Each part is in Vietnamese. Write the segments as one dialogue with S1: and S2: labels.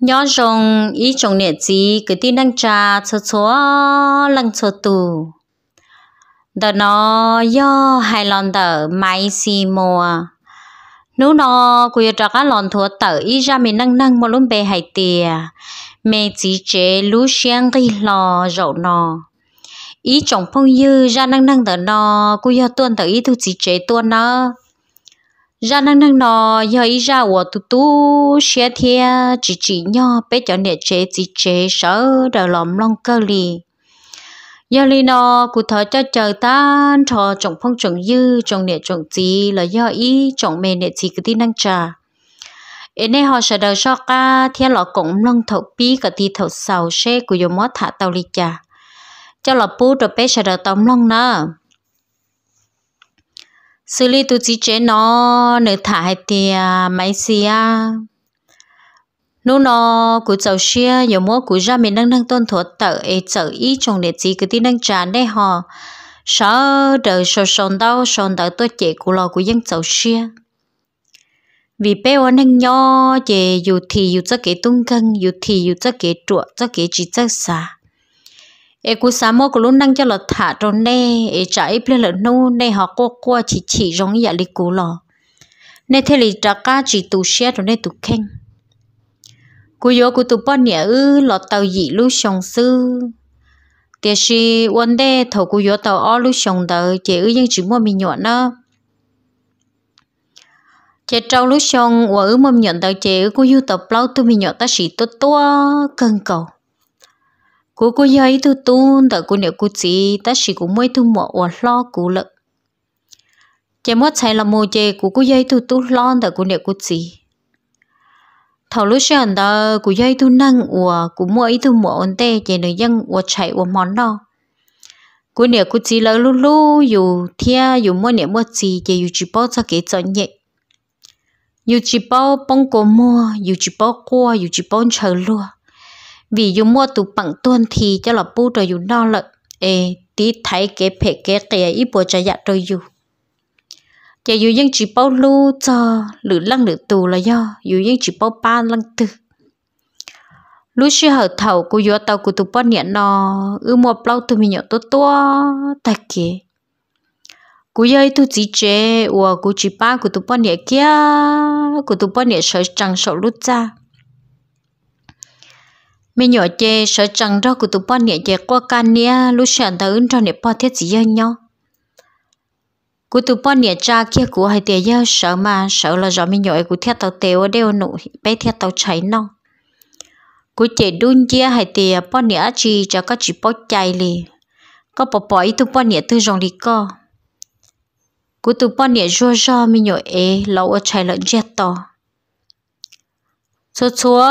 S1: nhỏ rồng ý trồng nè gì cái tin đang trà cho số lăng cho tù đờ nó do hai lon tờ mai si mùa nếu nó cứ cho các lon thua tờ ý ra mình nâng nâng một lúc bề hai tìa mẹ chỉ chế lú xiang cái lò rậu nó ý trồng phong dư ra nâng nâng tờ nó cứ do tuôn tờ ý thu chỉ chế tuôn nó ra năng năng nọ giờ ý ra của tu tu xe thia chỉ chỉ nho bé cho nè chế chỉ chế sợ đờ lòng long cơ li giờ li nọ cụ thở cho chờ tan thọ trồng phong trồng dư trồng nè trồng gì là do ý trồng mè nè chỉ cái tin năng trà em nay họ sẽ đợi cho ca thia lọ cũng long thầu pi cái ti thầu sầu xe của yo mót thả tàu lì trà cho lọ bú rồi bé sẽ đợi tóm long nữa xử lý tụi chị chế nó nửa thả hai thì à, máy xì à nô nó cứ chầu xia giờ mua cứ ra mình đang đang tuân thuộc tờ ấy chở ý trong địa chỉ cứ tin đang trả đấy họ sợ đợi sờ sòn đau sòn đau tôi chị của lo của dân chầu xia vì bé ông đang nhỏ chị dù thì dù chắc cái tung cân dù thì dù chắc cái trụ chắc cái chỉ chắc xa e cú sa mô luôn lúc cho lọ thả rồi nè e trả ít lên lợn nu nè họ cô qua chỉ chỉ giống dạ lý cú lọ nè thế lì trả cá chỉ tu xe rồi nè tu khen cú yo cú tụ bao nè ư lọ tàu dị lu sòng sư thế gì vấn đề thầu cú yo tàu o lu sòng tàu chỉ ư nhưng chỉ mua mình nhọn đó chế trâu lúc xong và ứ mâm nhận tàu chế ứ cú yêu tập lâu tụi mình nhọn ta sĩ tốt tua cân cầu cô cô giờ ít thu tuôn tờ cô nếu cô chỉ ta chỉ cũng mới thu mỏ và lo cô lợ chỉ mất chạy là mua chè cô cô giờ ít thu tu lo tờ cô nếu cô chỉ thầu lúc sáng đó cô giờ ít thu năng và cô mua thu mỏ ổn tê chỉ nói rằng và chạy và món đó cô nếu cô chỉ là lú lú dù thia dù mua nếu mua chỉ chỉ dù chỉ bao cho cái cho nhẹ dù chỉ bao bông cô mua dù chỉ bao qua dù chỉ bao chờ luôn vì dù mua tụ bằng tuôn thì cho là bu rồi dù no lợ ê tí thấy cái phê cái kia ít bùa cho dạ rồi dù giờ dù dân chỉ bao lu cho lử lăng lử tù là do dù dân chỉ bao ba lăng tư lúc xưa hở thầu cô vô tàu của tụ bao nhện nó ư mua bao tụ mình nhậu tố tố ta kì cô dây tu chỉ chế ủa cô chỉ ba của tụ bao nhện kia của tụ bao nhện sợ chẳng sợ lúc ra mi nhỏ chê sợ chẳng ra của tụi bọn nhẹ chê qua can nia lúc sáng ta ứng cho nè bọn thiết gì yên nhau của tụi bọn nhẹ cha kia của hai tiền yêu sợ mà sợ là do mi nhỏ của thiết tàu tiêu đều nụ bé thiết tàu cháy nong của chị đun chia hai tiền bọn nhẹ chi cho các chị bó chạy liền, có bỏ bỏ ý tụi bọn nhẹ tư dòng đi co của tụi bọn nhẹ rua rua mi nhỏ ế lâu ở chạy lợn chết to chúa chúa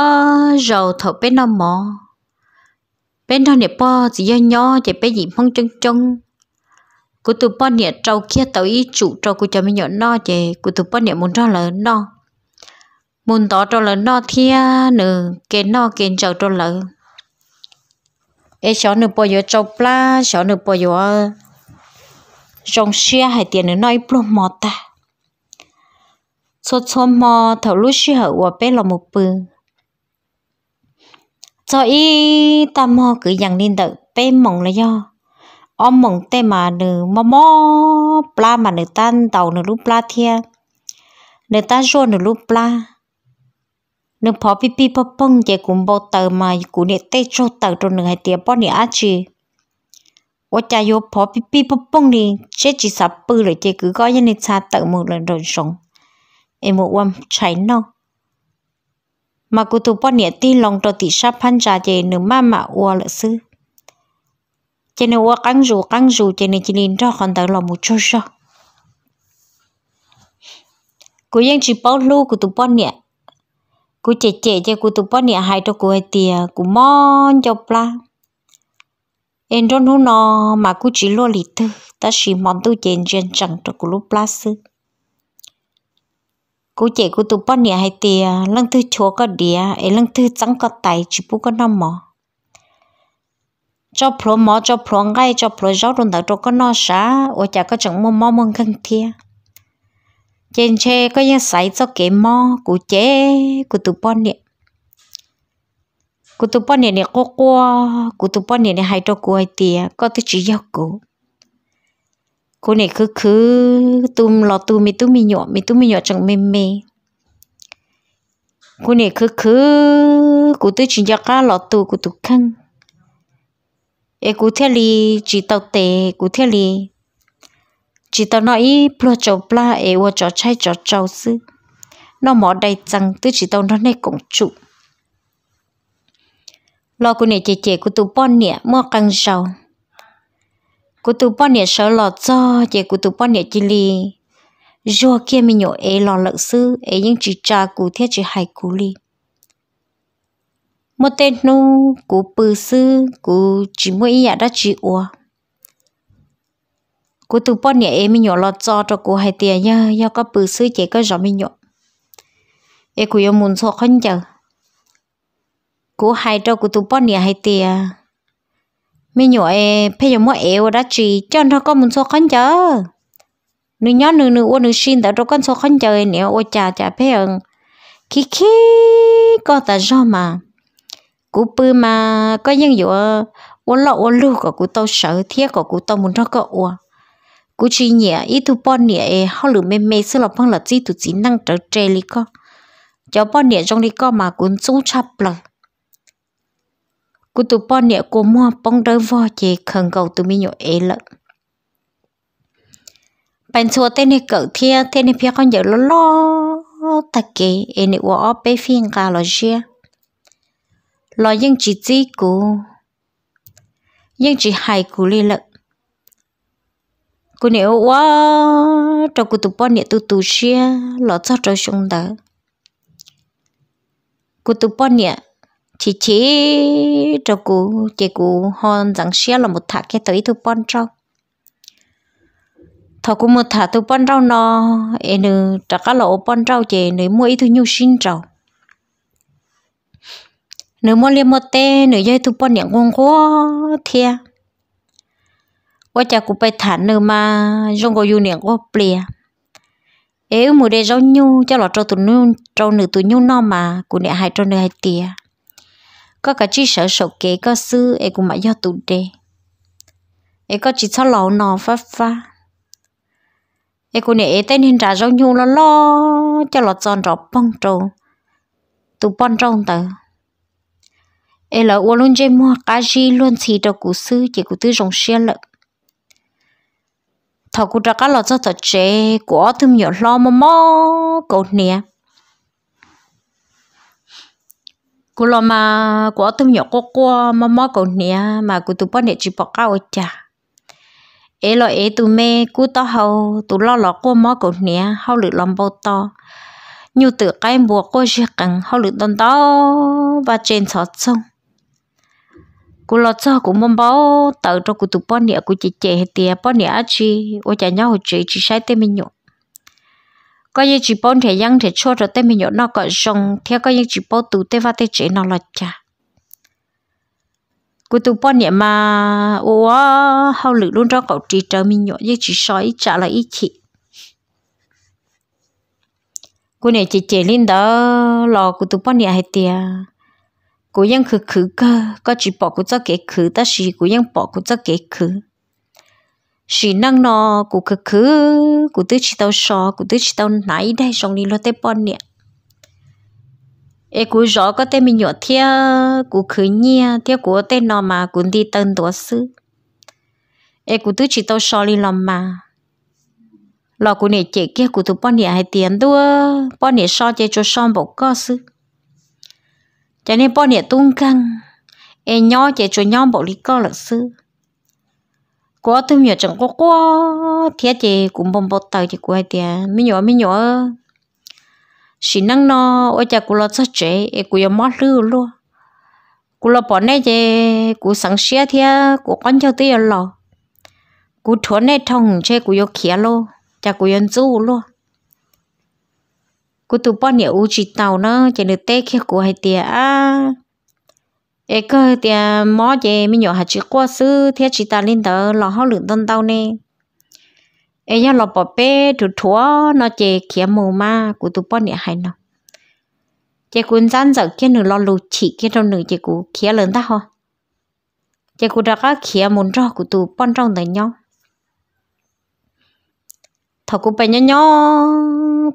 S1: rầu thọ bên nó mỏ bên đó nè po chỉ do nhỏ chỉ bên gì phong chân chân cô tụi po nè trâu kia tàu ý chủ trâu cô cho mình nhỏ nọ, chỉ cô tụi po nè muốn cho lớn nọ, muốn tỏ cho lớn no thia nử kê nọ kê trâu cho lớn ê cháu nửa po giờ trâu pla cháu nửa po giờ rong xe hay tiền nửa nói plum mọt ta cho số mò thầu lúc xí hở và bé là một bự cho y ta mò cứ dặn linh đợi bé mỏng là do ông mỏng tê mà nữ mò mò pla mà nữ tan tàu nữ lúc pla thia nữ tan rô nữ lúc pla nữ phó pi pi phó bông chạy cũng bao tờ mà cũng nè tê cho tờ rồi nữ hai tiệp bao nè á chị ủa cha vô phó pi pi phó bông đi chết chỉ sập bự rồi chạy cứ coi như nè xa tờ một lần rồi sống em một quam cháy nong mà cụ tụ bọn nhẹ ti lòng trò tị sắp phan trà chè nửa mà mà ua lợ sư chè nửa ua căng rù căng rù chè nửa chỉ nên cho còn tờ lòng một chút cho cụ yên chỉ bó lâu cụ tụ bọn nhẹ cụ chè chè chè cụ tụ bọn nhẹ hai cho cụ hay tìa cụ mòn cho pla em trong hú nó mà cụ chỉ lô lì tư ta chỉ mòn tu chè chè chẳng cho cụ lúc pla sư cô chị cô tụ bón nhà hay tìa lăng tư chúa có đĩa ấy lăng tư trắng có tay chỉ bú có năm mỏ cho pro mỏ cho pro ngay cho pro giáo đồn tạo có nó xá ô chả có chẳng mua mỏ mông khăn thia trên xe có nhà sải cho kế mỏ cô chế cô tụ bón nhà cô tụ bón nhà này có qua cú tụ bón nhà này hay cho cú hay tìa có tư chỉ giáo cú cô này cứ cứ tùm lo tùm mi tùm mi nhọ mi tùm mi nhọ chẳng mê mê cô này cứ cứ cô tư chỉ giặc lo tù cô tù khăn e cô theo li chỉ tàu tệ cô theo li chỉ tàu nói plo chầu pla e wo cho chay cho chầu sư nó mỏ đầy rằng tư chỉ tàu nó này cũng trụ lo cô này chè chè cô tù bon nè mua căng sầu cụ tụ bao nè sợ lọt cho chị cụ tụ bọn nè chỉ li rùa kia mình nhổ ấy lò lợn sư ấy những chỉ trà cụ thiết chỉ hài cụ li một tên nu cụ bự sư cụ chỉ mỗi nhà đã chỉ ua cụ tụ bọn nè ấy mình nhổ lọt cho cho cụ hai tiền nhá do có bự sư chị có rõ mình nhổ ấy cụ yêu muốn so khăn chờ cụ hai cho cụ tụ bọn nè hai tiền mi nhỏ e phải yo mo e wa da chi chon tho ko mun so khon chờ nữ nhỏ nữ nữ ô nữ xin đã đâu con số khăn chơi nếu ô cha cha phê ơn khi khi có ta do mà cú bư mà có những dụ ô lọ ô lu của cú tao sợ thiết của cú tao muốn nó có ô cú chỉ nhẹ ít thu bon nhẹ e, họ lử mê mê xưa là phong là chỉ tu chỉ năng trở trẻ li co cho bon nhẹ trong đi co mà cuốn chú chập lời cô tụ bò nè cô mua bông đỡ vò chè khẩn cầu tụ mi nhổ ế lợn bạn chùa tên này cỡ thia tên này phía con giờ lo lo ta kì ế nè ua ó bê phiên cả lo chia lo nhưng chỉ chỉ cú nhưng chỉ hai cú lì lợn cô nè ua cho cô tụ bò nè tụ tụ chia lo cho cho chúng ta cô tụ bò nè chỉ chỉ cho cụ chỉ cụ hòn rằng xe là một thả cái tới thu bon trâu thọ cũng một thả thu bon rau nó em nữ trả cá lộ bon rau chị nữ mua ít thu nhu xin trâu nữ mua liền một tê nữ dây thu bon nhận con quá thia quá chả cũng phải thản, nữ mà dùng có du niệm quá plea ế mùa đây rau nhu cho lọ trâu tụi nhu trâu nữ tụi nhu nó mà cũng nè hai trâu nữ hai tia có cả chỉ sợ sổ kế có sư ấy cũng mà do tụ đề ấy có chỉ cho lẩu nò phá phá ấy cũng nể tên hình trả rau nhu lo lo cho lọt giòn rõ bông trầu tụ bông trâu tờ ấy là uống luôn chơi mua cá gì luôn thì cho cụ sư chỉ cụ tư rồng xe lợn thọ cụ trả cá lọt cho thật chế của thơm nhỏ lo mò mò cột nè cô lo mà của tôi nhỏ cô cô mà mò cậu nè mà cô tụi bọn nè chụp bỏ cao chả ế lo ế tụi mê cô to hậu tụi lo lo cô mò cậu nè hậu lự lòng bao to như tự cái bùa cô chỉ cần hầu lự đòn đó và trên sọt sông cô lo cho cô mong bao tự cho cú tụi bọn nè cú chỉ chè tiệt bọn nè chỉ ô chả nhau chỉ chỉ sai tên mình nhộn có những chỉ bốn thể dân thể cho rồi tên mình nhớ nó có rồng theo có những chỉ bốn tụ tế và tế chế nó là chả cô tụ bốn niệm mà ủa hao lử luôn cho cậu trí trở mình nhớ như chỉ sói trả lại ít chị cô này chỉ chế lên đó lò cô tụ bốn niệm hay tiề cô dân khử khử cơ có chỉ bỏ cô cho kế khử ta xì cô dân bỏ cô cho kế khử chỉ năng nó cụ cứ cứ cụ tứ chỉ tao sò cụ tứ chỉ tao nãy đây xong đi lo tê bon nè e cụ rõ có tê mình nhỏ thia cụ cứ nhia thia của tê nó mà cụ đi tân tổ sư e cụ tứ chỉ tao sò đi làm mà lò cụ nè chị kia cụ tụ bon nè hai tiền đua bon nè sò chơi cho xong bộ co sư cho nên bon nè tung căng e nhỏ chơi cho nhỏ bộ lý co lợ sư có thêm nhiều chẳng có quá thế chị cũng bông bột tàu chị của hai tiền mi nhỏ mi nhỏ chỉ năng nó ở nhà cô lo cho trẻ em của em mất lưu luôn cô lo bỏ này chị cô sáng xia thì cô con cháu tiền lo cô thuở này thông chơi cô yêu kia luôn, cha cô yêu zô luôn, cô tụi bọn nhiều u chỉ tàu nó chỉ được tê kia cô hai tiền à ê cơ thì mỏ về mình nhỏ hạt chỉ qua sư thế chỉ ta lên tờ lò hao lượng tân tao nè ê giờ lò bỏ bê thủ thua nó chè kia mù ma của tụi bọn nè hay nó chè cuốn gian dở kia nửa lò lù chỉ kia trong nửa chè cú kia lớn ta ho chè cú đã có kia muốn cho của tụi bọn trong tay nhau thọ cú bé nhỏ nhỏ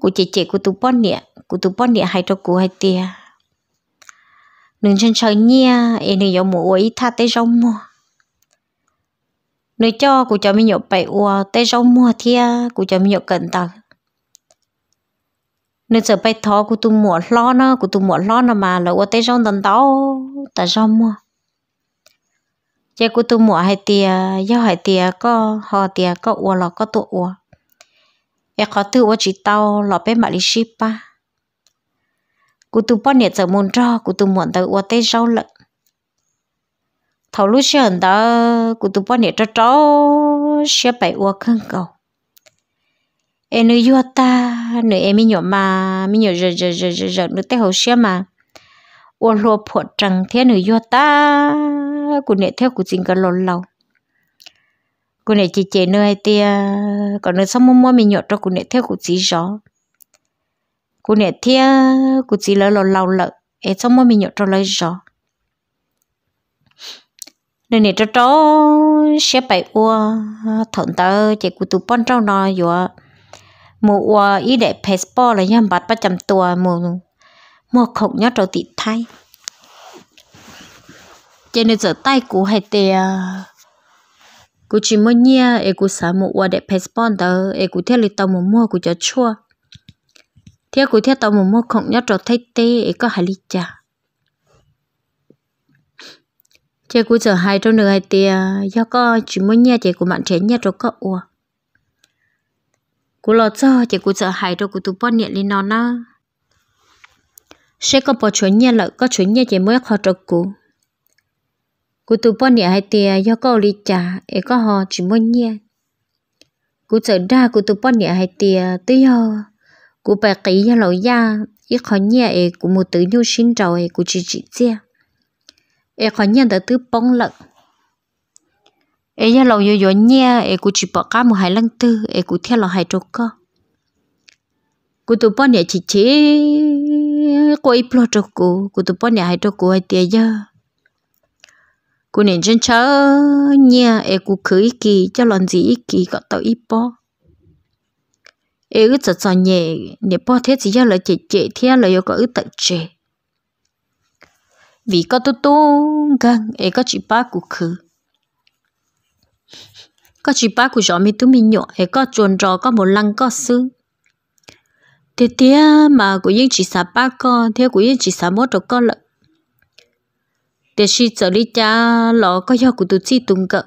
S1: của chè chè của tụi bọn nè của tụi bọn nè hay cho cú hay tia nên chân chơi nha, em nên giống mũ ấy tha tay rong mua nơi cho cụ cho mình nhậu bảy ua tay rong mua thia cụ cho mình nhậu cần tật, nên giờ bay thó cụ tu mua lo nó cụ tu mua lo nó mà là ua tay rong tần tao ta rong mua chơi cụ tu mua hai tia do hai tia có họ tia có ua là có tụ ua em có tự ua chỉ tao là bé mà đi ship ba cú tu bao nhiêu giờ muốn cho cú tu muốn tới qua tới sau lận thầu lúc xưa đó cú tu bao nhiêu cho cháu sẽ phải qua khăn cầu em nữ yêu ta nữ em mi nhỏ mà mi nhỏ giờ giờ giờ giờ giờ nữ tới hậu xưa mà ô lô phổ trăng thế nữ yêu ta cú nệ theo cú chính cả lâu lâu cú nệ chỉ chế nơi tia còn nữ xong mua mua mi nhỏ cho cú nệ theo cú chỉ gió cô nè thia cô chỉ lỡ lò lâu lợ ế trong mỗi mình nhậu cho lấy gió nên nè cho cháu sẽ phải ua thuận tớ chỉ cô tụ bón trong nó rồi mua ua ý để passport là nhầm bát ba trăm tua mua mua khổng nhớ trâu tị thay cho nên giờ tay cô hay tè à, cô chỉ mới nhia ế cô xả mua ua để passport tớ ế cô theo lịch tàu mua mua cô cho chua thế cuối thế tao một mốc không nhớ trò thay tê ấy có hai lít cha thế cuối giờ hai trong nửa hai tia do có chỉ muốn nhẹ thế của bạn trẻ nhẹ trò có ua cú lọt cho thế cuối giờ hai trong cú tụ bón nhẹ lên nó na sẽ có bỏ chuyện nhẹ lại, có chuyện nhẹ thế mới khó trò cú cú tụ bón nhẹ hai tia à, do có lít cha ấy có họ chỉ muốn nhẹ cú giờ đa cú tụ bón nhẹ hai tia à, tới giờ cụ bà kỹ cho lão gia ít khó nhẹ ấy cụ một tử nhu sinh trầu ấy cụ chỉ chỉ chia ấy khó nhẹ đã tư bông lợn ấy cho lão yếu yếu nhẹ ấy cụ chỉ bỏ cá một hai lần tư ấy cụ theo lão hai trâu cơ cụ tụ bông nhẹ chỉ chỉ cô ít lo trâu cụ cụ tụ bông nhẹ hai trâu cụ hai tia giờ cụ nên chân chớ nhẹ ấy cụ khử kỳ cho lòn gì kỳ gọi tàu ít bông ế ư cho cho nhẹ nhẹ bỏ thế chỉ là chị chị thế là yêu có ư tận chị vì có tu tu gần ế có chỉ ba cụ khứ có chỉ ba cụ gió mi tu mi nhọ ế có chuồn rò có một lăng có sư thế thế mà cụ yên chỉ sa ba con thế cụ yên chỉ sa một rồi con lợn thế khi trở đi cha lọ có do cụ tu chi tung cỡ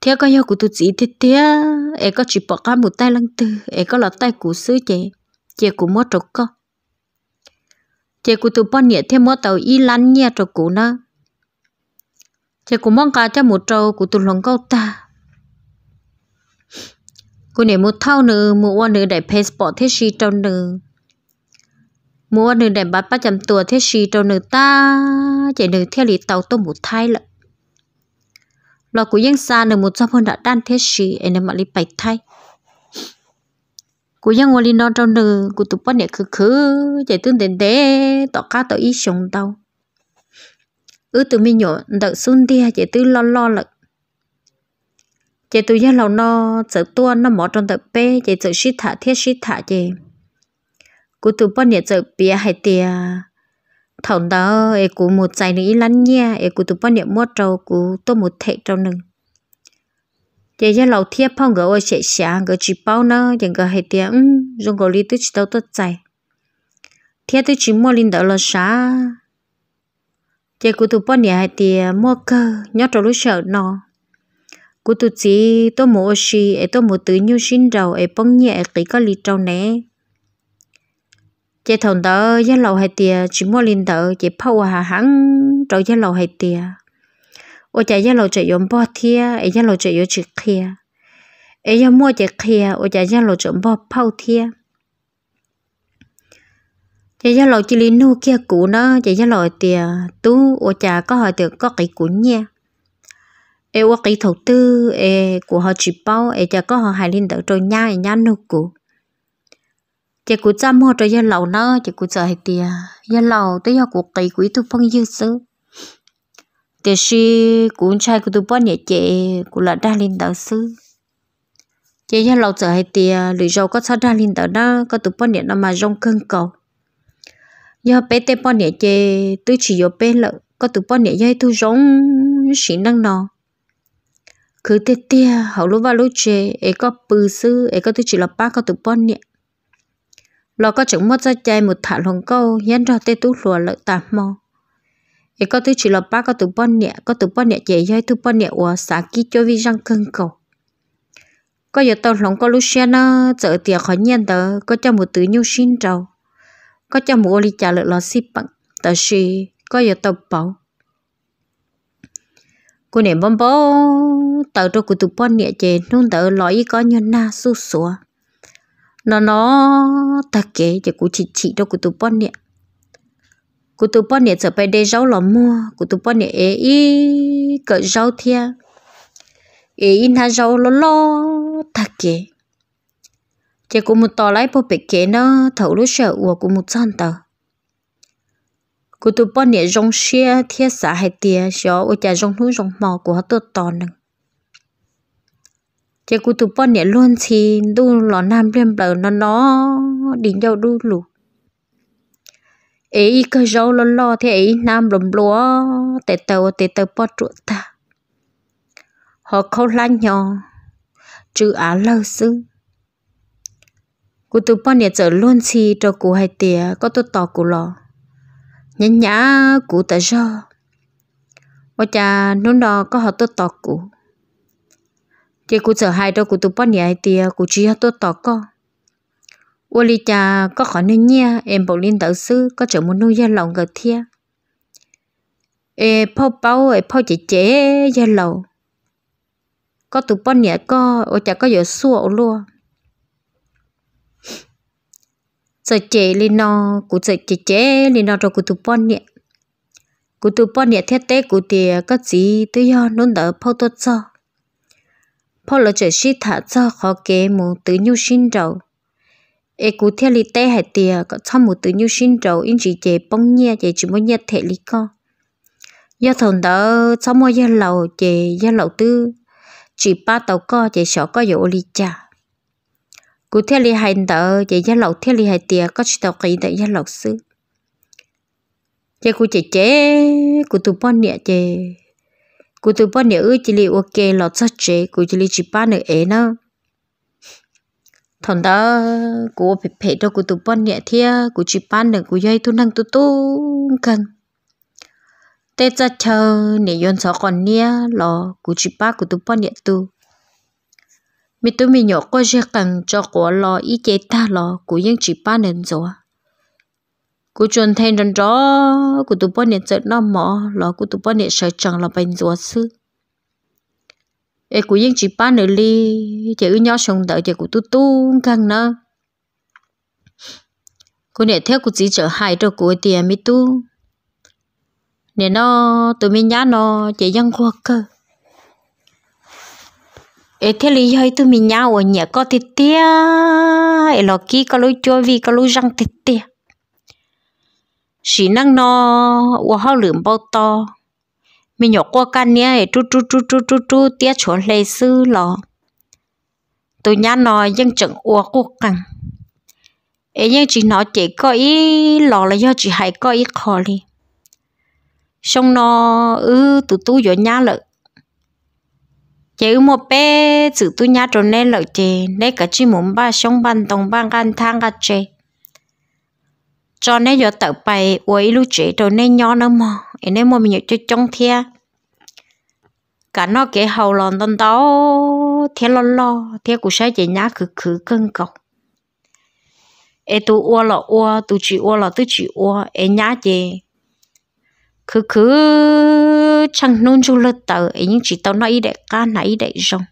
S1: thế có yêu của tụi chị thế thế em có chỉ bỏ cá một tay lăng tư em có là tay của sứ chị chị của mất trục co chị của tụi bọn nhẹ thêm mất tàu y lăn nhẹ trục của nữa, chị của mong cá cho một trâu của tụi lòng câu ta cô này một thao nữa một qua nữa để passport thế gì trâu nữa một qua nữa để bắt bắt chấm tua thế gì trâu nữa ta chị nữa theo lý tàu tôi một thai lận lo của dân xa nửa một trăm hơn đã đan thế sĩ anh em mà đi bày thay của dân ngồi đi non trong nửa của tụi bọn nhẹ khứ khứ chạy tương đến đế tỏ cá tỏ ý sống đâu ư tụi mình nhổ đợi xuân đi, chạy tư lo lo lợn chạy tụi dân lầu no sợ tua nó mỏ trong tập bê chạy sợ sĩ thả thiết sĩ thả chạy của tụi bọn nhẹ sợ bia hay tiền thằng đó ấy cũng một trái nữa lăn nha ấy cũng tụi bọn niệm mua trâu cũng tôi một thẻ trâu nưng giờ giờ lâu thiếp phong gỡ ôi sẽ sáng gỡ chỉ bao nó giờ gỡ hai ừ, dùng gỡ đi tới chỉ đâu tất trái thiếp tôi chỉ mua linh đỡ là xá giờ cũng tụi bọn niệm hai tiếng mua cơ nhớ trâu lúc sợ nó cũng tụi chỉ tôi mua xí ấy tôi mua tự nhu sinh đầu ấy bông nhẹ cái có lì trâu nè chị thằng đó giá lầu hay tiền chỉ mua linh tờ chị phâu hà hắn trâu giá lầu hay tiền ô chả giá lầu chạy yếm bao thia ấy giá lầu chạy yếm chỉ kia ấy giá mua chỉ kia ô chả giá lầu chạy bao phâu thia chế giá lầu chỉ linh nu kia cũ nó chế giá lầu tiền tú ô chả có hỏi tiền có cái cũ nha ấy ô cái thầu tư ấy của họ chỉ bao ấy chả có họ hai linh tờ trâu nhá ấy nhá nu cũ chỉ cũng cha mua cho dân lầu nó chỉ cũng chờ hết tiền à. dân lầu tới giờ cũng kỳ quỹ tôi phong dư sư thế si cũng trai của tôi bao nhiêu chị cũng là đa linh đạo sư chỉ dân lầu chờ hết tiền lì dầu có sao đa linh đạo đó có tôi bao nhiêu nó mà rong cơn cầu giờ bé tê bao nhiêu chị tôi chỉ có bé lợ có tôi bao nhiêu dây tôi rong xỉ năng nọ cứ tê tê à, hậu lúc vào lúc chị ấy có bự sư ấy có tôi chỉ là ba có tôi bao nhiêu lo có chúng mất ra chạy một thả lòng câu nhân ra tê tú lùa lợi tạm mò ấy có thứ chỉ là ba có từ bọn nhẹ có từ bọn nhẹ chạy dây từ bọn nhẹ của xã kí cho vi răng cân cầu có giờ tao lòng có lúc xe nó chở tiệc khỏi nhân tờ có cho một tứ nhu xin trầu có cho một ly trả lợi lo xí bằng tờ xì có giờ tao bảo cô nè bông bông tờ cho cô từ bọn nhẹ chạy nung tờ lõi có nhân na su sủa nó nó ta kể chỉ cụ chỉ chỉ đâu cụ tụ bọn nè cụ tụ bọn nè trở về đây rau lò mua cụ tụ bọn nè ấy ý cỡ rau thia ấy in ha rau lo lo ta kể chỉ cụ một tò lại bộ bể kể nó thầu lúc sợ của cụ một chân tờ cụ tụ bọn nè rong xia thia xã hay tia xó ở nhà rong núi rong mò của họ tự tò nâng chị cụ tụ bọn nhẹ luôn thì đu lò nam lên bờ nó nó đỉnh dầu đu lù ấy cái dầu lo lo thì ấy nam lùm lúa tệ tàu tệ tàu bọt trụ ta họ khâu lan nhỏ chữ á lơ sư cụ tụ bọn nhẹ trở luôn thì cho cụ hai tía có tôi tỏ cụ lò nhắn nhã cụ tờ dơ và cha nôn đó có họ tôi tỏ cụ thì cụ sợ hai đó, cụ tụ bón nhảy tia, cụ chỉ tôi tỏ co ô li cha có khỏi nên nha em bảo linh đạo sư có trở muốn nuôi gia lòng gật thia ê phô bao ê phô chỉ chế gia lầu có tụ bón nhảy co, ô cha có giờ xua luôn sợ chế lên nó cú sợ chế chế lên nó rồi cụ tụ bón nhảy. cụ tụ bón nhảy thiết tế cụ thì có gì tôi do nôn đỡ phô tốt sao phô lỡ chỉ sĩ thả cho họ kế một tứ nhu sinh rầu ê cú theo lý tế hải tìa có cho mù tứ nhu sinh rầu in chỉ chế bông nhia chế chỉ mỗi nhia thể lý co do thằng đó cho mua gia lầu chế gia lầu tư chỉ ba tàu co chế sợ có dụ lý cha cú theo lý hải tờ chế gia lầu theo lý hải tìa có chỉ tàu kỳ tại gia lầu sư chế cú chế chế cú tụ bón nhẹ chế cụ tụ bao nhiêu chỉ li ok lọ chắc chế cụ chỉ li chỉ ba nửa ấy nữa thằng đó cụ bị phê đâu cụ tụ bao nhiêu thia cụ chỉ ba nửa cụ dây tu năng tu tu cần tết ra chờ nè yon sáu còn nia lọ cụ chỉ ba cụ tụ bao nhiêu tu mi tu mi nhỏ có gì cần cho cụ lọ ý chế ta lọ cụ yên chỉ ba nửa rồi cú chuẩn thay rần rõ cú tụ bón nhiệt chợt nó mỏ lọ cú tụ bón nhiệt sợ chẳng là bệnh ruột sư ê cú yên chỉ ba nửa ly chỉ ư nhau sống đợi chỉ cú tu tu căng nữa cú nhiệt theo cú chỉ chở hai cho cú tiền mi tu nè nó tụi mình nhá nó chỉ dân khoa cơ ê thế lý hơi tụi mình nhau ở nhà có thịt tia ê lọ kia có lối chua vì có lối răng thịt tia chỉ năng nó wo hao lượm bao to mình nhỏ qua căn nhé chú chú chú chú chú chú tiếc chỗ lê sư lọ tôi nhà nó dân chẳng ua quốc căng ấy nhưng chỉ nó chỉ có ý lọ là do chỉ hay có ý khó đi xong nó ư ừ, tụ tú vô nhà lợ chế ư một bé chữ tú nhà trốn nên lợ chế nên cả chỉ muốn ba xong bàn tông bàn gan thang gạt chế cho nên giờ tự bày quấy lúc chế rồi nên nhỏ nữa mà nên mà mình cho trong thia cả nó cái hầu lòn tân tao thế lo lo thế cũng sẽ chỉ nhá cứ cứ cân cầu em tu ua lọ ua tu chỉ ua lọ tu chỉ ua em nhá chị cứ cứ chẳng nôn chú lật tờ em chỉ tao nói để ca nãy để rong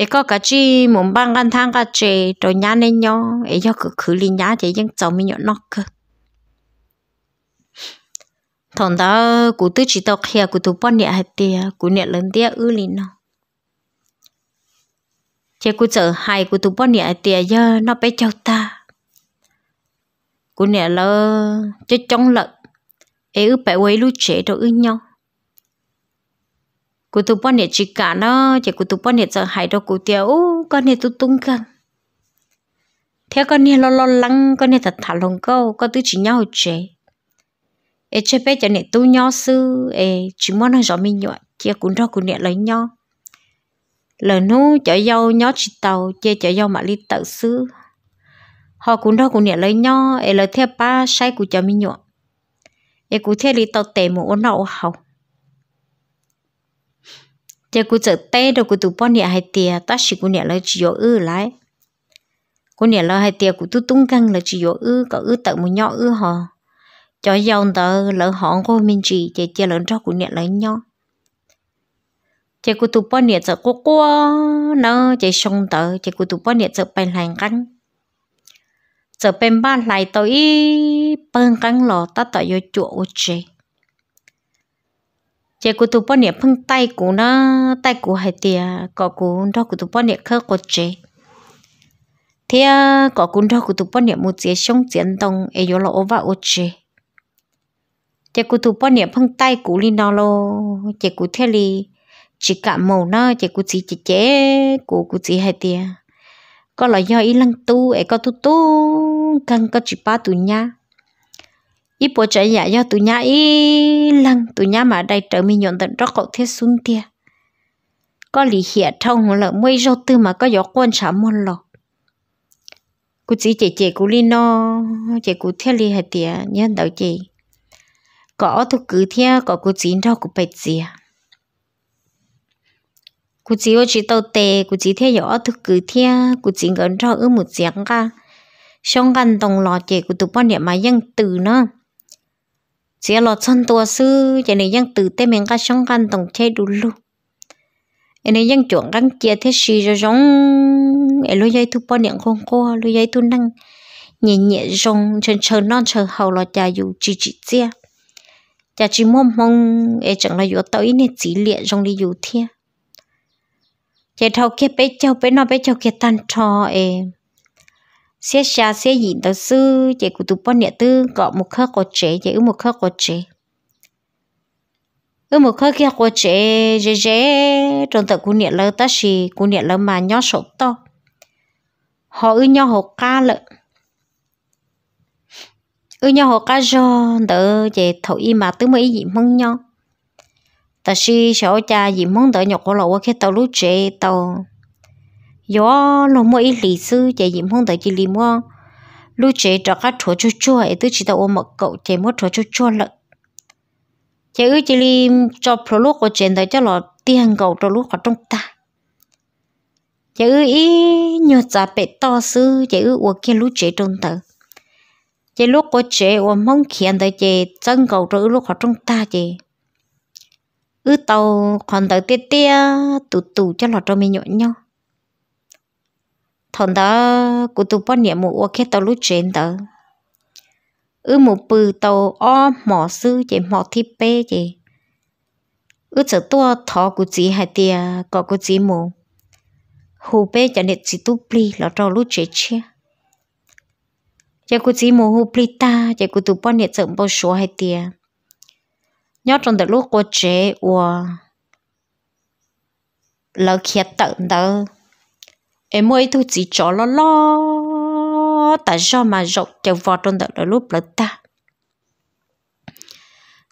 S1: ấy có cả chi muốn băng gan thang cả chè rồi nhá nên nhau ấy do cứ khử li nhá chỉ dân cháu mình nhọn nóc cơ thằng đó cụ tư chỉ tao kia cụ tu bón nhẹ hạt tia cụ nhẹ lớn tia ư li nó chỉ cụ chở hai cụ tu bón nhẹ hạt giờ nó bé cháu ta cụ nhẹ lơ chứ chống lợn ấy ư bé quấy lu chế rồi ư nhau cụ tụ bọn nè chỉ cả nó chỉ cụ tụ bọn nè giờ hải đâu cụ tiêu con nè tụ tung căng theo con nè lo lo lắng con nè thật thả lòng câu con tứ chỉ nhau chế ê chế bé cho nè tu nhau sư ê chỉ muốn nó gió mình nhọ kia cũng đâu cũng nè lấy nhau lời nu chở dâu nhó chỉ tàu chia chở dâu mà đi tự sư họ cũng đâu cũng nè lấy nhau ê lời theo ba sai của cho mình nhọ ê cũng theo đi tàu tệ một ôn nậu hậu giờ cô chợ tê đâu cô tụ bao nhiêu hai tia ta chỉ cô nhiêu là chỉ vô ư lại cô nhiêu là hai tia cô tụ tung căng là chỉ vô ư có ư tự một nhỏ ư họ cho giàu tờ lỡ họ cô mình chỉ chỉ chỉ lỡ cho cô nhiêu là nhỏ chỉ cô tụ bao nhiêu giờ cô cô nó chỉ xong tờ chỉ cô tụ bao nhiêu giờ bên hàng căng giờ bên ba lại tới bên căng lò ta tới vô chuột ô chị cụ tụ bọn nhẹ phăng tay cụ nó tay cụ hay tiề có cụ đó cụ tụ bọn nhẹ khơ có chế thế có cụ đó cụ tụ bọn nhẹ một chế xong chiến đồng ấy vô là ova ô chế chị cụ tụ bọn nhẹ phăng tay cụ li nó lo chị cụ thế li chỉ cả màu nó chị cụ chỉ chỉ chế cụ cụ chỉ hay tiề có là do ý lăng tu ấy có tu tu cần có chỉ ba tu nhá ít bố chạy nhà do tụi nhà ý lăng tụi nhà mà đây trở mình nhận tận rất cậu thiết xuống tia có lý hiện thông là mấy rau tư mà có gió quan trả môn lọ cô chỉ chị chị cô li no chị cô thiết li hệ tia nhân đầu chị có thu cứ thiết có cô chỉ rau cô bạch gì cô chỉ ô chỉ đầu tè cô chỉ thiết gió thu cứ thiết cô chỉ gần rau ở một giếng cả xong gần đồng lọ chị cô tụi bao điểm mà dân từ nữa chỉ lo chân tua sư cho nên vẫn từ tên mình các sống căn tổng chế đủ lu cho nên vẫn chuẩn căn chia thế sự rồi giống ấy lối dây tu bao niệm không qua lối dây tu năng nhẹ nhẹ rong chân chờ non chờ hậu lo cha dù chỉ chỉ chia cha chỉ mong mong ấy chẳng là dù tới nên chỉ liệt rong đi dù thia chạy thâu kia bé cháu bé nó bé cháu kia tan trò em xe xa xe gì đó sư chị của tụi bọn nhẹ tư có một khắc có trẻ chị một khắc có trẻ ư một khắc kia có trẻ dễ dễ trong tờ của nhẹ lâu ta xì của nhẹ lâu mà nhỏ sổ to họ ư nhỏ họ ca lợ ư nhỏ họ ca do đỡ chị thầu y mà tứ mấy gì mong nhau ta xì sợ cha gì mong đỡ nhọc của lậu qua khi tàu lú trẻ tàu yo lo mo i li sư chạy yim hong tới chỉ li mo lu chế cho các chỗ chua chua ấy tôi chỉ tao ôm một cậu chạy mất chỗ chua chua lận chạy ư chỉ li cho pro lúc của chuyện tới cho lọ tiền cậu cho lúc của trong ta chạy ư ý nhớ giá bệ to sư chạy ư ô kia lu chế trong tờ chạy lúc của chế ô mong khiến tới chạy chân cậu cho lúc của trong ta chạy ư tàu còn tới tê tê tụ tụ cho lọ cho mình nhộn nhau thằng đó cụ tụ bao nhiêu mù ô khi tao lúc trên tớ ư mù bự tàu o mỏ sư chỉ mỏ thi bê chỉ ư chợ tua thọ cụ chỉ hai tia có cụ chỉ mù hồ bê cho nên chỉ tu pli là cho lúc chế chia chỉ cụ chỉ mù hồ pli ta chỉ cụ tụ bao nhiêu chở bao số hai tia nhớ trong đó lúc cô chế ua lỡ khiết tận đó em mới thu chỉ cho lo lo tại sao mà rộng kéo vào trong đợt lúc lớn ta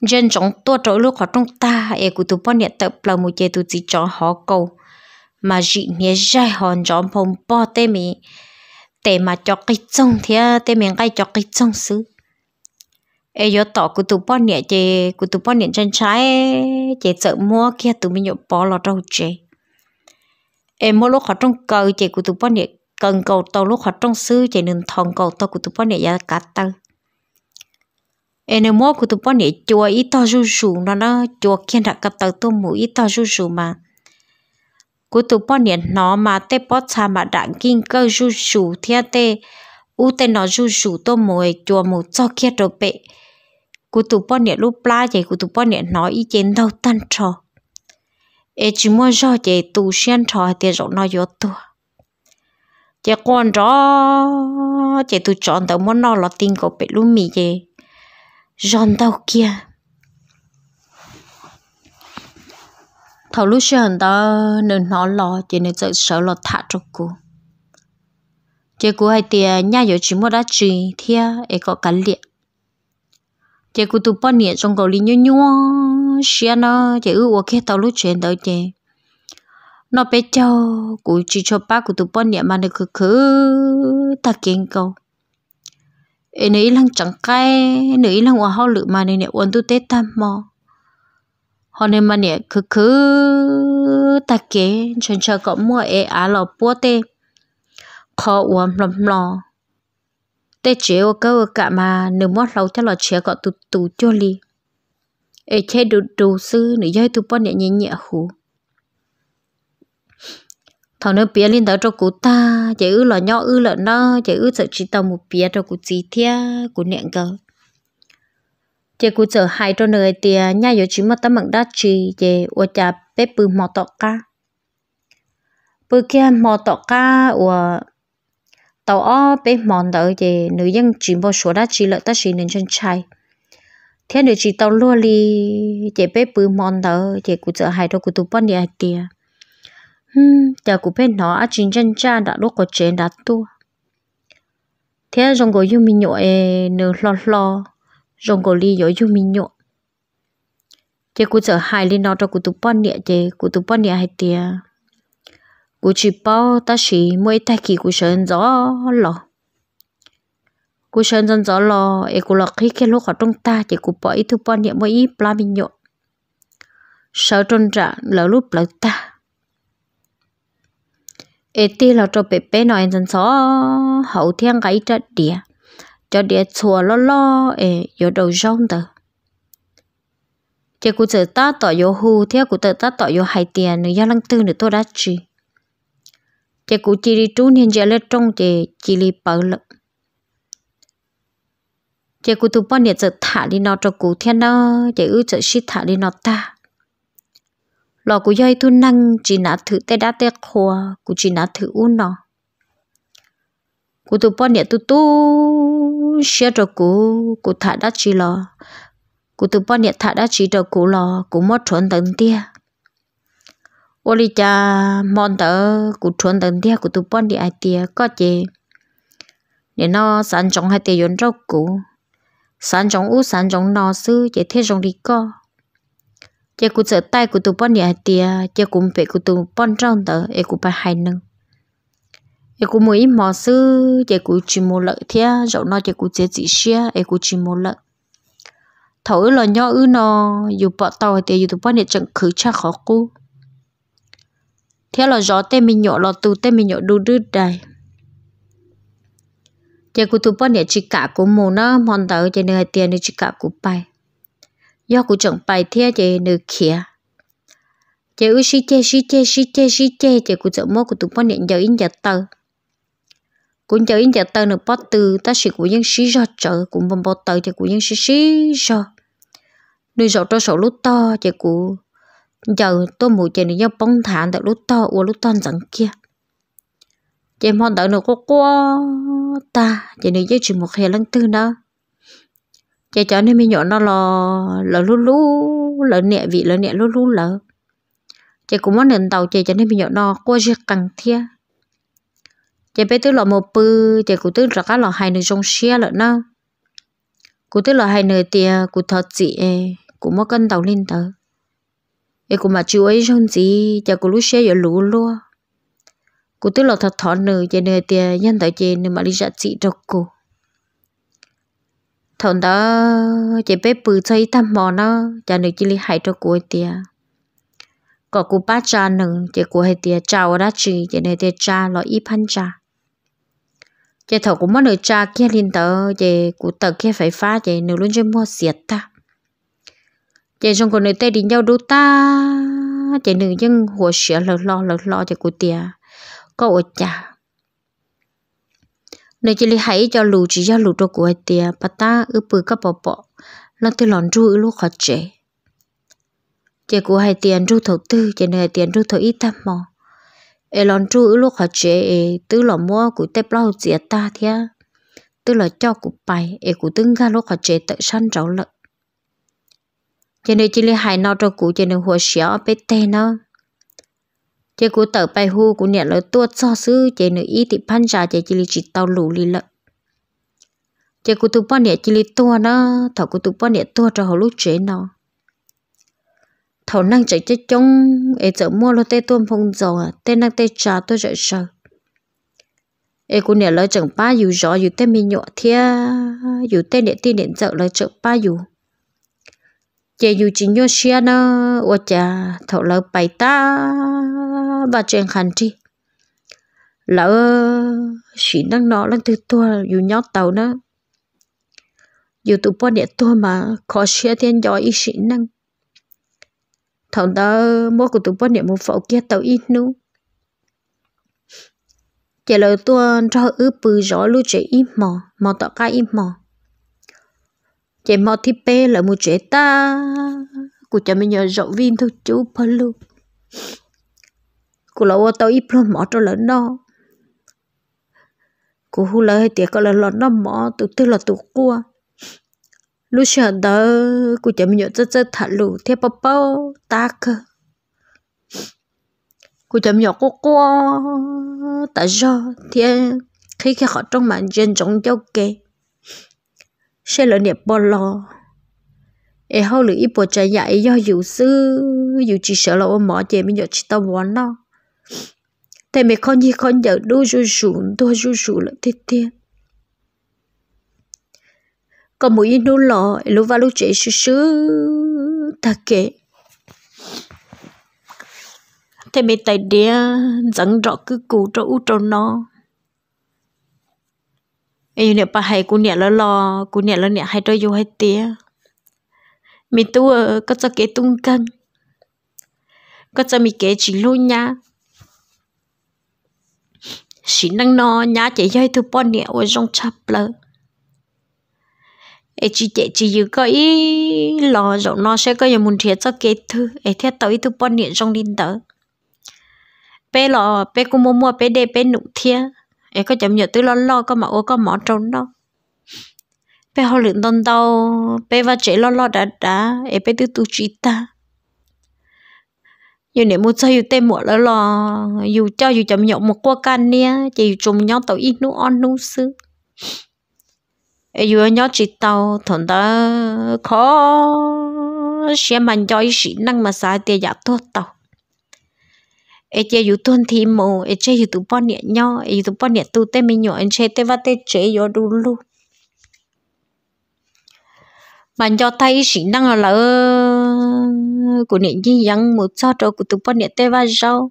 S1: dân chúng tôi trở lúc họ trong ta em cũng tụi bọn nhận tập là một chế tụ chỉ cho họ câu, mà dị nhé dài hòn trong phòng bò tê mi, tê mà cho cái trong thì tê mi ngay cho cái trong xứ em yo tỏ của tụi bọn nhận chế của tụi bọn nhận chân trái chế chợ mua kia tụi mình nhộn bò lọt đâu chế em mỗi lúc họ trong cầu chạy của tụi bọn này cần cầu tàu lúc họ trong sư chạy nên thòng cầu tàu của tụi bọn này ra cả tàu em mỗi của tụi bọn này chùa ít to rú rú nó nó chùa kia đặt cặp tàu tôm mũi ít to rú rú mà của tụi bọn này nó mà tê bó xa mà đạn kinh cơ rú rú thea tê u tê nó rú rú tôm mũi chùa mũi cho kia rồi bệ của tụi bọn này lúc la chạy của tụi bọn này nó ít chén đau tan trò e chỉ muốn cho chị tu xuyên trò thì rồi nó vô tu chị con đó chị tu chọn tao muốn nó là tình của bị lúm mì gì chọn tao kia thầu lúc xuyên đó nên nó lo chị nên sợ sợ là thả cho cô chị cô hay tiền nhà giờ chỉ muốn đá trì thia ấy có cả liệt chị cô tu bao nhiêu trong cầu lý nhua nhua xia nó chỉ ước cái tàu lúc chuyện tới chị nó bé cho cụ chỉ cho ba cụ tụi bọn nhà mà nó khứ khứ ta kiến cầu ê nữ lăng chẳng cái nữ lăng hoa hao lự mà nên nè uốn tu tết tam mò họ nên mà nè khứ khứ ta kế chân chờ có mua ê á lò búa tê khó uống lầm lò tê chế ô cơ cả mà nếu mót lâu cho lò chế có tụ tụ cho li ở chế đồ đồ sư nữ giới tụ bọn nhẹ nhẹ nhẹ thằng nó bia lên đó cho cụ ta chạy là nhỏ ư là nó chạy ư sợ chỉ tao một bia cho cụ gì thia cụ nẹn cơ chạy cụ sợ hai cho nơi tia nhà giờ chỉ mất tấm bằng đá chỉ chạy ô cha bếp bự mò tọt ca bự kia mò tọt tàu ó bếp mòn đỡ chạy nữ dân chuyển bao số đá chỉ lợi ta chỉ nên chân chay thế nữa chỉ tao lúa đi chỉ bé bự mòn đó chỉ cụ chợ hai đâu cụ tụ bắn đi hai tia hmm giờ cụ bên nó ăn chín chân cha đã lúc có chuyện đã tua thế rong gò yêu mình nhọ nửa lo lo rong gò li yêu mình nhọ chỉ cụ chợ hai li nó cho cụ tụ bắn đi chỉ cụ tụ bắn đi hai tia cụ chỉ bao ta chỉ mỗi tay kỳ cụ sơn gió lọ cú sơn dân gió lo, e cô lọ khí cái lúc họ trong ta chỉ cô bỏ ít thu bọn niệm mỗi ít pla mình nhộn sợ trôn trả lỡ lúc lỡ ta e ti là cho bé bé nói dân gió hậu thiên cái trả địa cho địa chùa lo lo e vô đầu rong tờ chỉ cô tự ta tỏ vô hù thế cô tự ta tỏ vô hai tiền nữa do lăng tư nữa tôi đã chỉ chỉ cô chỉ đi trú nên giờ lên trong chỉ chỉ đi bảo lực chị cụ tụ bao nhiêu giờ thả đi nó cho cụ thiên nó chị ư chợ ship thả đi nó ta lò cụ dây thu năng chỉ nã thử tê đá tê khoa, cụ chỉ nã thử u nó cụ tụ bao nhiêu tu tu xe cho cụ cụ thả đá chỉ lò cụ tụ bao nhiêu thả đá chỉ cho cụ lò cụ mót trốn tận tia ô li cha mòn tớ cụ trốn tận tia cụ tụ bao nhiêu ai tia có chị để nó sẵn trong hai tiền yến rau cụ sáng trong u sáng trong nọ sư chỉ thế trong đi co chỉ cụ sợ tay cụ tụ bón nhẹ tiề chỉ cụ bị cụ tụ bón trong tờ e cụ phải hay nâng e cụ mỗi mò sư chỉ cụ chỉ một lợi thia dẫu nọ chỉ cụ chỉ chỉ xia e cụ chỉ một lợi thầu là nhỏ ư nọ dù bỏ tàu thì dù tụ bón nhẹ chẳng khử cha khó cụ thế là gió tên mình nhỏ là tù tên mình nhỏ đu đứt đây giờ cụ tụ bọn nhà chỉ cả của mù nó mòn tàu giờ nơi tiền nơi chỉ cả của bài do cụ chọn bài thế giờ nơi kia giờ ư sĩ chơi sĩ chơi sĩ chơi sĩ chơi giờ cụ chọn mua cụ tụ bọn nhà giờ in giờ tàu cũng giờ in giờ tàu nơi bắt từ ta sĩ của những sĩ ra chợ cũng bom bao tàu giờ của những sĩ sĩ ra nơi rõ cho sổ lúc to giờ cụ giờ tôi mù giờ nơi nhau bóng thản tại lúc to uo lúc to chẳng kia chị mong đợi nó có quá ta chị nên dây chuyện một hè lần tư nữa chị cho nên mình nhỏ nó lò lò lú lú lò nhẹ vị lò nhẹ lú lú lò chị cũng muốn nền tàu chị cho nên mình nhỏ nó quá rất cần thiết chị bé tư lò một bư chị cũng tư ra cái lò hai nửa trong xe lợn nó cũng tư lò hai nửa tiền cũng thật chị cũng muốn cân tàu lên tới em cũng mà chú ấy trong gì chị cũng lú xe giờ lú luôn cô tức là thật thọ nữ chơi nơi tiền à, nhân tới chơi nên mà đi ra chị đọc cô thằng đó chị bé bự chơi tham mò nó cha nữ chỉ lấy hại cho cô tiền à. có cô ba cha nữ chị cô hay tiền chào ra chị chơi nơi tiền cha lo y pan cha chị thầu cũng mất nữ cha kia liên tờ chị cô tờ kia phải phá chị nữ luôn chơi mua xiết ta chị trong con nữ tê đi nhau đôi ta chị nữ dân hồ sữa lờ lo lờ lo chị cô tiền có chả nơi chỉ lấy hãy cho lù chỉ cho lù đồ của tiề bà ta ư bự các bọ bọ lần từ lòn ru ư lúc khó chế chế của hai tiền ru thầu tư chế nơi tiền ru thầu ít tam mò e lòn ru ư lúc khó chế e tứ lò mua của tép lau dìa ta thia tứ lò cho của bài e của tương ga lúc khó chế tự săn rau lợn chế nơi chỉ lấy hãy nó cho của chế nơi hồ xéo bê tê nó chế cú tờ bài hu cú nè lỡ tuột so sư chế nữ y tị phan trà chế chỉ lì chỉ tàu lù lì lợ chế cú tụ bọn nè chỉ lì tua nó thọ cú tụ bọn nè tua cho họ lúc chế nó thọ năng chạy chế chống ế chợ mua lô tê tuôn phong dầu à tê năng tê trà tôi chạy sợ ế cú nè lỡ chẳng ba dù rõ dù tê mi nhọ thia dù tê nè tê nè chợ lỡ chợ ba dù chế dù chỉ nhớ xe nó ô chà thọ lỡ bài ta và chuyện khẳng chi lỡ chỉ đang nọ lên từ tua dù nhau tàu nữa dù tụ bọn điện tua mà khó xe thiên gió ý sĩ năng thằng đó mua của tụ bọn điện một phẫu kia tàu ít nu chỉ là tua cho ư bự gió lưu chế ít mò mò tọt cái ít mò chỉ mò thì bê là một chế ta của cha mình nhờ rộng viên thôi chú phân lưu cô ô tô ít lo mỏ cho lớn nó cô hú lỡ hay tiệc có lỡ lỡ nó mỏ tụt tức là tụt cua lúc sợ đó cô chậm nhớ rất rất thả lù theo bao bao ta cơ cô chậm nhớ cô cô tại do thế khi khi họ trong màn trên trong châu kê sẽ là niệm bò lò e hao lử ít bò trái dạy do dù sư dù chỉ sợ là ôm mỏ chè mình nhớ chỉ tao muốn nó แต่ไม่ค่อนที่ค่อนอยากดูจูจูตัวจูจูละเตี้ยก็มุยนูหล่อลูว่าลูเจชื้อตาเกะแต่ไม่แต่เดียจังรอคือกูจะอู้จะนอเอ้ยเนี่ยปะให้กูเนี่ยแล้วรอกูเนี่ยแล้วเนี่ยให้ตัวอยู่ให้เตี้ยมีตัวก็จะเกะตุ้งกันก็จะมีเกะจีลูกเนี่ย xin năng nó nhá chị dây thu bọn nè ôi rong chạp lơ ấy chị chị chị dư có ý lò rộng nó sẽ có giờ muốn thiệt cho kế thư ấy thế tao ý thu bọn nè rong linh tớ bé lò bé cũng mua mua bé đê bé nụ thia ấy có chậm nhớ tư lo lo có mà ô có mỏ trống đó bé họ lượng đòn đau bé và trẻ lo lo đã đã ấy bé tư tu chị ta như nếu mua cho dù tên mua là lo dù cho dù chậm nhậu một qua can nia chỉ chung nhau tàu ít nu on nu sư dù nhau chỉ tàu thằng ta khó xem mình cho ý sĩ năng mà sai tiền giả tốt tàu ê chơi dù tuân thì mồ ê chơi dù tụ bọn nhẹ nhau ê tụ bọn nhẹ tụ tên mình nhỏ anh chơi tên vắt tên chế yếu đủ luôn mình cho thấy sĩ năng là của nền gì yang một cho trâu của tụi bọn nè tê va rau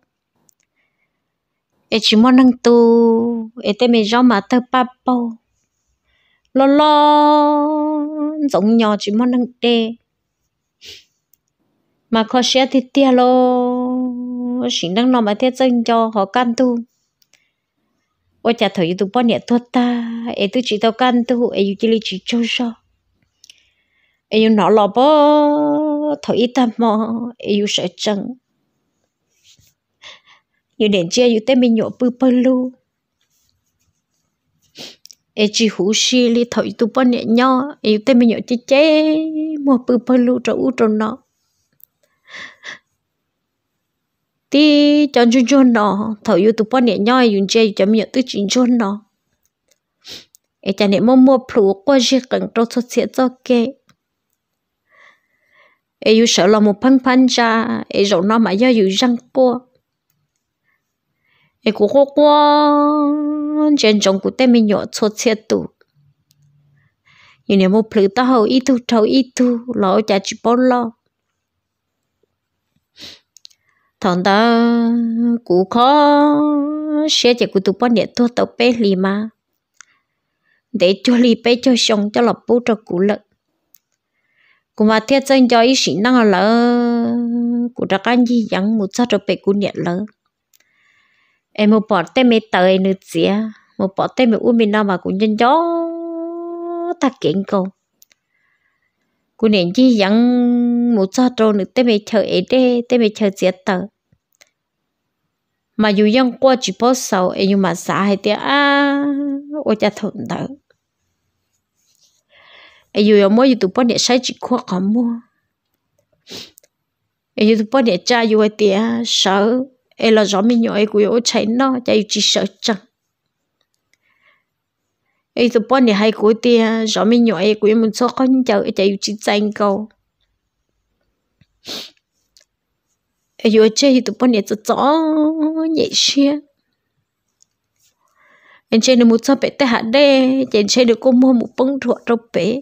S1: e chỉ muốn năng tu e tê mày rau mà tê ba bao lo lo giống nhỏ chỉ muốn năng tê mà khó xe thì tia lo xin năng nó mà thế chân cho họ can tu ôi chả thấy tụi bọn nè thua ta e tụi chỉ tao can tu e yêu chỉ lý chỉ cho sao e yêu nó lo bao Ờ, thôi ít tâm mò yêu sợ chân như đến chia yêu tên mình nhộ bư bơ lu e chỉ hú xì li thôi tu bơ nhẹ nhó yêu tên mình nhộ chê chê mò bư bơ lu trâu u trâu nọ tí chọn chun chun nọ thôi yêu tu bơ nhẹ nhó yêu chê chấm nhộ tư chín chun nọ e chả nhẹ mò mò plu qua chê cần trâu sốt hiện cho kê ai yêu sợ là một phăng phăng cha, ai rộn nó mà do yêu răng qua. ai cũng khó quá trên trong của tên mình nhỏ cho xe tù nhưng nếu một phụ tao hầu ít thu thầu ít thu lỡ chả chỉ bỏ lo thằng ta cũng khó xe chạy của tụ bọn để thua tàu bé lì mà để cho lì bé cho xong cho lọc bố cho cụ lợn cũng mà thiết chân cho ý sĩ năng là cụ đã can gì chẳng một sao cho bé cụ nhận lỡ em một bỏ tên mẹ tới nữa chứ một bỏ tên mẹ u mình nào mà cũng nhân cho ta kiện cầu cụ nhận gì chẳng một sao cho nữa tên mẹ chờ ấy đê tên mẹ chờ chết tờ mà dù dân qua chỉ bao sầu em nhưng mà xã hay tiếc à ôi cha thốn tờ ai dù mua dù tụi bọn để sai chỉ khoa cả mua ai dù tụi bọn để cha dù ai tiệt sợ ai là rõ mình nhỏ ai cũng yếu chạy nó chạy chỉ sợ chẳng ai tụi bọn để hay cố tiệt rõ mình nhỏ ai cũng muốn cho con chờ chạy chỉ tranh cầu ai dù chơi tụi bọn để cho rõ nhẹ xia anh chơi được một trăm bảy tệ hạt đê, anh chơi được cô mua một bông thuở đâu bé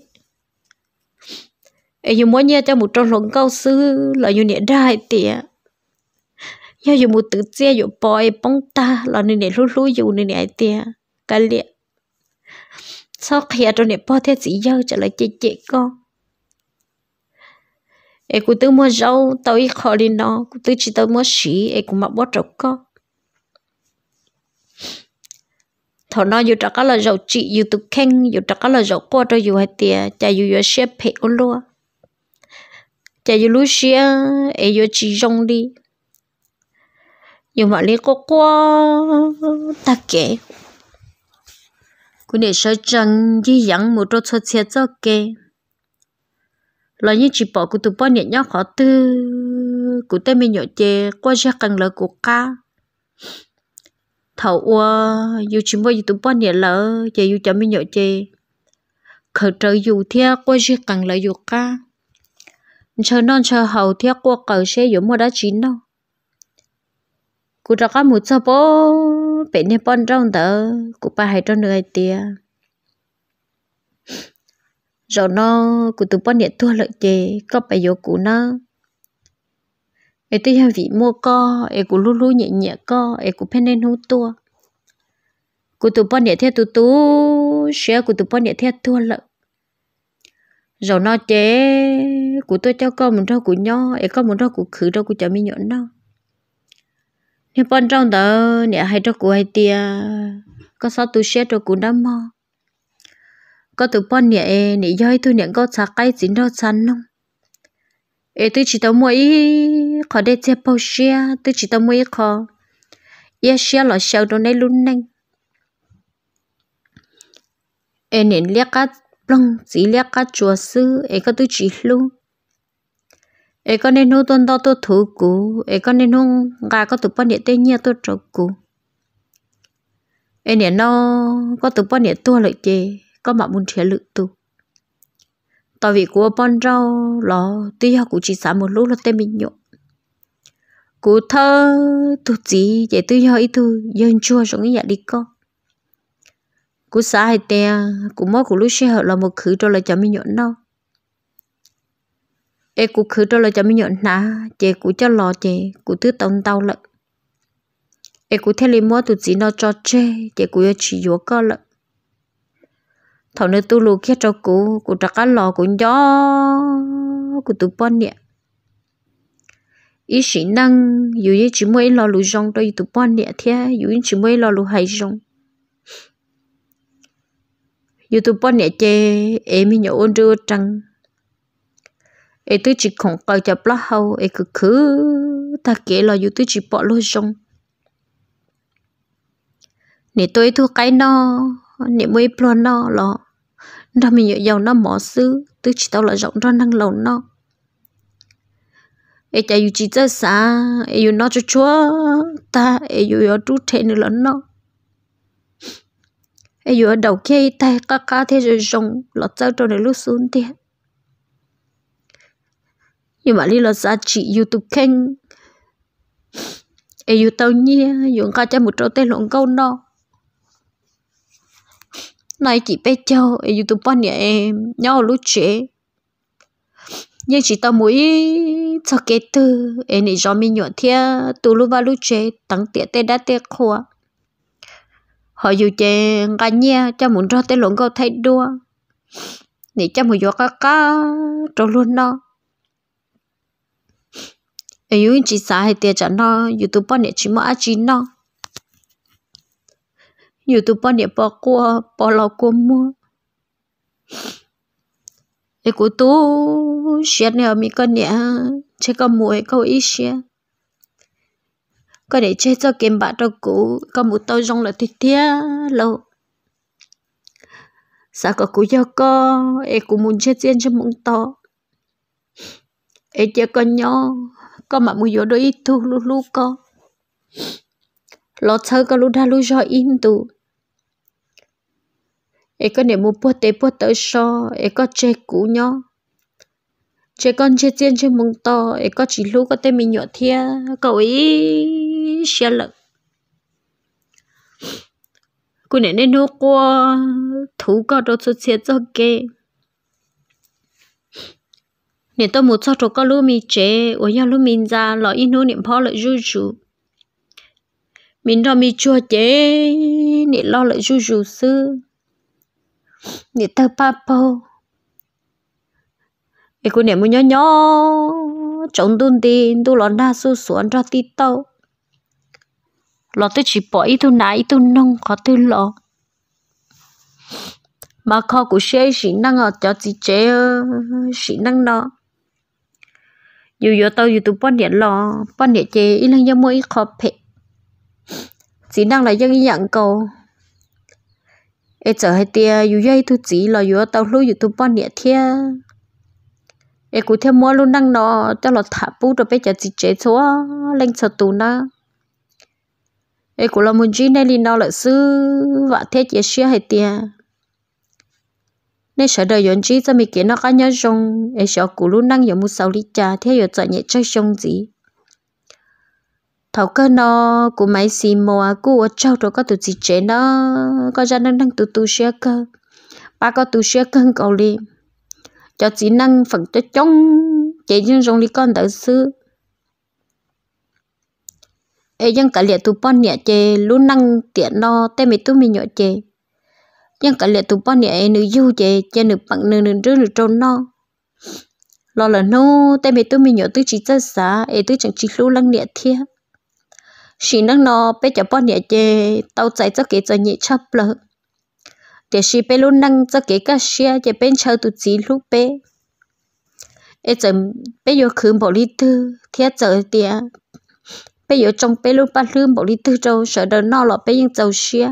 S1: dù muốn nhà cho một trong lòng cao sư là dù nhẹ đại tìa giờ dù một tự chia dù bòi bóng ta là nên nhẹ lú lú dù nên nhẹ tìa cái liệt sau khi ở trong nhẹ bò thế chỉ giờ trả lời chị chị con em cũng tự mua rau tao ít khó đi nó cũng tự chỉ tao mua xí em cũng mặc bó trọc con thọ nó dù trả cả là giàu chị dù tự khen dù trả cả là rau qua cho dù hai tìa chả dù dù xếp hệ luôn lúa chả yêu lúc xia ai yêu chỉ rong đi nhưng mà lấy có quá ta kể cũng để sợ chân chỉ dẫn một đôi số xe cho kê là như chỉ bỏ cụ tụi bọn nhẹ nhõm khó tư cụ tên mình nhỏ chê qua xe cần lỡ cụ ca thầu ua dù chỉ mua dù tụi bọn nhẹ lỡ chè dù chấm mình nhỏ chê khởi trợ dù thea qua xe cần lỡ dù ca chờ non chờ hậu theo qua cầu xe yếu mua đã chín đâu cụ đã có một số bố bé nên bon trong tờ cụ ba hay trong người tia rồi nó cụ tụ bon nhiệt thua lợi chè có phải yếu cụ nó ấy tuy hai vị mua co ấy cụ lu lu nhẹ nhẹ co ấy cụ phen nên hú tua cụ tụ bon nhiệt theo tụ tú xe cụ tụ bon nhiệt theo thua lợi rồi nó chế của tôi cho con một cho của nho ấy con một cho của khử cho của chả mi nhọn đâu nếu bọn trong đó nè hay cho của hay tia có sao tôi xét cho của đam mơ có từ bọn nè nè dây tôi nè có sạc cái chín đâu săn không ấy tôi chỉ tao mua ý khó để chế bao share tôi chỉ tao mua ý khó ý share là sao đâu này luôn nhanh em nè liếc cái lông chỉ liếc cá chùa sư ấy có tư chỉ lu ấy có nên hôn tôn đau tôi thủ cú ấy có nên hôn gà có tụ bao nhiêu tên nhia tôi trộn cú ấy nè nó có tụ bao nhiêu tôi lợi chê có mà muốn chế lự tu tại vì của bọn rau lò tuy họ cũng chỉ xả một lúc là tên mình nhộn cú thơ tu chỉ vậy tuy họ ít tu dân chua sống cái nhà đi con cú xã hay te cú mò cú lúc xe hợp là một khứ cho là cho mi nhọn đâu ê cú khứ cho là cho mi nhọn nà chè cú cho lò chè cú tư tông tàu lận. ê cú theo lên mò tụt gì nó cho chê chè cú chỉ yếu co lận. thằng nữa tu lù kia cho cú cú trắc cá lò cú gió cú tụt bón nhẹ ý sĩ năng dù như chỉ mới lo lù rong đôi tụt bón nhẹ thế dù như chỉ mới lo lù hay rong YouTube bọn nè chê em mình nhậu ôn rửa trăng em tôi chỉ không coi cho blog hậu em cứ cứ ta kể là YouTube chỉ bỏ lối rong nè tôi thua cái nó nè mới plon nó lọ đó mình nhậu giàu nó mỏ sư tôi chỉ tao là giọng ra năng lâu nó em chạy dù chỉ ra xa em dù nó cho chúa ta em dù yếu trú thế nữa nó ai vừa đầu kia tay cá cá thế rồi rồng lọt ra trong này lúc xuống thế nhưng mà đi lọt ra chị youtube kênh ai vừa tao nhia dùng cá cho một trâu tên lộn câu no này chị bé châu ai youtube bao nhà em nhau lúc trẻ nhưng chỉ tao mũi cho kế tư em này gió mình nhỏ thế tù lúc vào lúc trẻ tặng tiện tên đã tiệt khóa họ dù chè cả nhà cho muốn cho tới lộn câu thay đua để cho một cho cá trâu luôn nó ở dưới chỉ xã hay tiền trả nó youtube bọn nè chỉ mà ăn chín nó youtube bọn nè bỏ qua bỏ lò qua mua ấy của tu xe này mi con nè chơi con mồi câu ít xe có để chơi cho kiếm bạn đâu cũ có một tao rong là tuyệt thia lâu sa dạ, có cú cho co e cũng muốn chơi riêng cho mong to e chơi con nhỏ có mà muốn vô đôi ít thu lu lu co lo chơi có lu đa lu cho in tụ e có để mua bút tế bút tới so e có chơi cũ nhỏ chơi con chơi riêng cho mong to e có chỉ lu có tên mình nhỏ thia cậu ý xe lợ cô nè nên nó qua thú có đồ xuất hiện cho kê nè tôi muốn cho đồ có lúa mì chế ở nhà lúa mình ra lọ in nó niệm phó lại rú rú mình ra mì chua chế nè lo lại rú rú sư nè tơ ba bô cô nè muốn nhỏ nhỏ chống tuôn tin tu lòn đa su xuống ra tít tàu lo tôi chỉ bỏ ít tôi nãy tôi nông khó tôi lo mà khó của xe chỉ năng ở cho chị chế chỉ năng đó dù giờ tao dù tụi bọn điện lo bọn điện chế ít lần giờ mỗi khó phê chỉ năng là cái dạng cầu ê chờ hai tia dù dây tôi chỉ là dù tao lưu dù tụi bọn điện thia ê cũng theo mua luôn năng nó cho là thả bút rồi bây giờ chị chế số lên sợ tù nó ấy cũng là một chi này linh nó là sư vạ thế chỉ xia hay tia nên sợ đời yến chi cho mình kiến nó cá nhau rong ấy sợ cụ lúc năng yon mu sáu lít trà thế yon chạy nhẹ chơi rong gì thảo cơ nó cũng mấy xì mò à, cụ ở trâu rồi có tụ gì chế nó có ra năng năng tụ tụ xia cơ ba có tụ xia cơ cầu liền cho chỉ năng phần cho chống chế dương rong đi con đỡ sư ấy dân cả liệt tu bọn nhẹ chê lú năng tiện no tê mì tụ mì nhỏ chê dân cả liệt tụ bọn nhẹ nữ du chê chê nữ bằng nữ nữ rư nữ trôn no lo là nô tê mì tụ mi nhọ tứ chỉ chất xá ấy tứ chẳng chỉ lú năng nhẹ thiê chỉ năng no bé chả bọn nhẹ chê tao chạy cho kế cho nhẹ chấp lợ để chỉ bé lú năng cho kế cả xe chê bên chờ tụ chỉ lú bé ấy chẳng bé vô khứ bỏ lý tư thiết giờ tiệt bây giờ trong bé lúc bát lưm bảo đi tư trâu sợ đỡ nó là bé yên trâu xia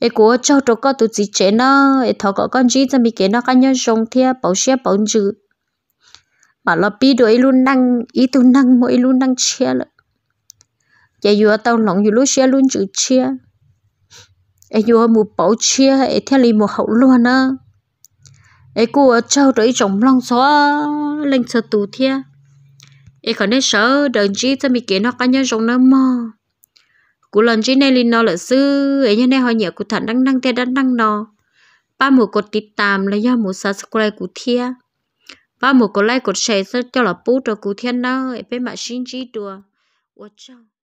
S1: ấy của châu trâu có tụi chị chế nó ấy thọ có con gì cho mình kể nó cá nhân sống thia bảo xia bảo dữ mà lọ bì bi đuổi luôn năng ý tu năng mỗi luôn năng chia lợ giờ ở tao lòng vừa lúc chia luôn chữ chia ấy vừa mù bảo chia ấy theo lì mù hậu luôn á ấy cô ở châu đấy trồng long xóa lên sờ tù thia ý còn nên sợ đợt chỉ cho mình kiến nó cá nhân rồng nó mò cú lần chỉ này linh nó là sư ấy như này họ nhớ cú thản đang đăng tê đăng đăng nó ba mùa cột tít tạm là do mùa subscribe cú thia ba mùa cột like cột share cho là bút rồi cú thiên nó ấy bên mà xin chỉ đùa 我照。